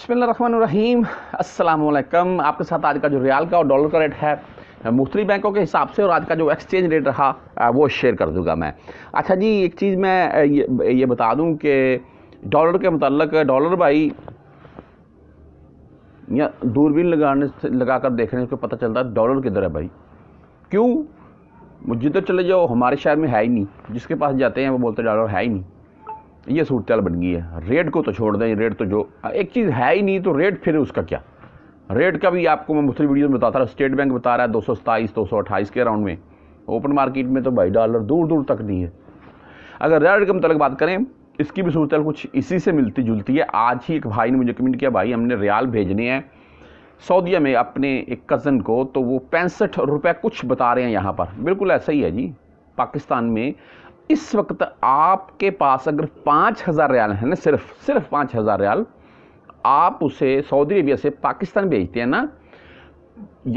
अस्सलाम आपके साथ आज का जो रियाल का और डॉलर का रेट है मुख्तलि बैंकों के हिसाब से और आज का जो एक्सचेंज रेट रहा वो शेयर कर दूंगा मैं अच्छा जी एक चीज़ मैं ये, ये बता दूं कि डॉलर के मतलब डॉलर भाई या दूरबीन लगाने से लगा कर देखने से पता चलता है डॉलर किधर है भाई क्यों मुझे तो चले जाओ हमारे शहर में है ही नहीं जिसके पास जाते हैं वो बोलते डॉलर है ही नहीं ये सूरतल चाल बन गई है रेट को तो छोड़ दें रेट तो जो एक चीज़ है ही नहीं तो रेट फिर उसका क्या रेट का भी आपको मैं मुख्तलि वीडियो में बताता रहा स्टेट बैंक बता रहा है दो सौ सताईस दो सौ अट्ठाईस के अराउंड में ओपन मार्केट में तो भाई डॉलर दूर दूर तक नहीं है अगर रेट के मतलब बात करें इसकी भी सूरत कुछ इसी से मिलती जुलती है आज ही एक भाई ने मुझे कमेंट किया भाई हमने रियाल भेजने हैं सऊदिया में अपने एक कज़न को तो वो पैंसठ रुपये कुछ बता रहे हैं यहाँ पर बिल्कुल ऐसा ही है जी पाकिस्तान में इस वक्त आपके पास अगर पाँच हज़ार रियाल है ना सिर्फ सिर्फ पाँच हज़ार रियाल आप उसे सऊदी अरेबिया से पाकिस्तान भेजते हैं ना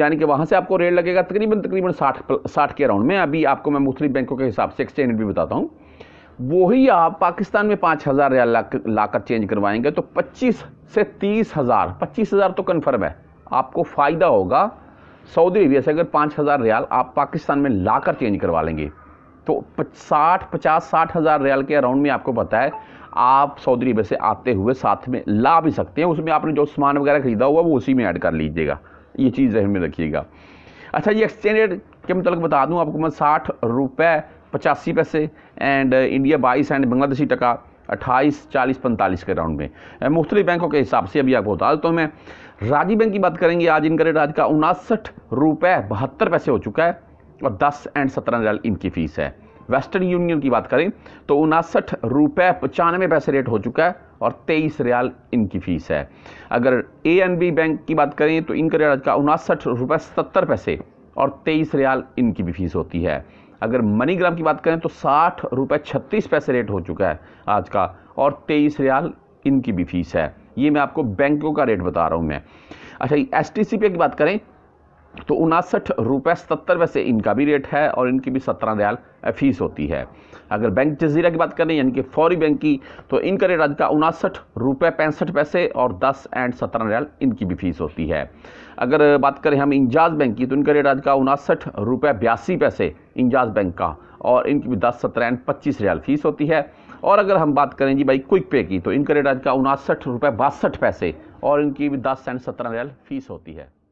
यानी कि वहाँ से आपको रेट लगेगा तकरीबन तकरीबन साठ साठ के अराउंड में अभी आपको मैं मुख्तलि बैंकों के हिसाब से एक्सचेंज भी बताता हूँ वही आप पाकिस्तान में पाँच हज़ार रियाल ला लाकर चेंज करवाएंगे तो पच्चीस से तीस हज़ार पच्चीस हज़ार तो कन्फर्म है आपको फ़ायदा होगा सऊदी अरेबिया से अगर पाँच हज़ार रियाल आप पाकिस्तान में लाकर चेंज करवा लेंगे तो साठ पचास साठ हज़ार रियाल के अराउंड में आपको पता है आप सऊदी अरबिया से आते हुए साथ में ला भी सकते हैं उसमें आपने जो सामान वगैरह खरीदा हुआ वो उसी में ऐड कर लीजिएगा ये चीज़ जहन में रखिएगा अच्छा ये एक्सचेंज रेट के मतलब बता दूँ आपको मैं साठ रुपये पचासी पैसे एंड इंडिया बाईस एंड बांग्लादेशी टका अट्ठाईस चालीस पैंतालीस के राउंड में मुख्तलि बैंकों के हिसाब से अभी आपको बता देता हूँ मैं राजी बैंक की बात करेंगे आज इनका रेट आज का उनासठ रुपये बहत्तर पैसे हो चुका है और मतलब 10 एंड 17 रियाल इनकी फ़ीस है वेस्टर्न यूनियन की बात करें तो उनासठ रुपये पचानवे पैसे रेट हो चुका है और तेईस रियाल इनकी फ़ीस है अगर ए एन बी बैंक की बात करें तो इनका रेट आज का उनासठ रुपये सत्तर पैसे और तेईस रियाल इनकी भी फ़ीस होती है अगर मनीग्राम की बात करें तो साठ रुपये छत्तीस पैसे रेट हो चुका है आज का और तेईस रियाल इनकी भी फ़ीस है ये मैं आपको बैंकों का रेट बता रहा हूँ मैं अच्छा एस टी सी पे की बात करें तो उनासठ रुपये सत्तर वैसे इनका भी रेट है और इनकी भी सत्रह दयाल फीस होती है अगर बैंक जजीरा की बात करें यानी कि फौरी बैंक की तो इनका रेट आज का उनासठ रुपये पैंसठ पैसे और दस एंड सत्रह रियाल इनकी भी फीस होती है अगर बात करें हम इंजाज बैंक की तो इनका रेट आज का उनासठ रुपये बयासी पैसे इंजाज बैंक का और इनकी भी दस सत्रह एंड पच्चीस रियाल फीस होती है और अगर हम बात करें जी भाई क्विक पे की तो इनका रेट आज का उनासठ रुपये बासठ पैसे और इनकी भी दस एंड सत्रह रियाल फीस होती है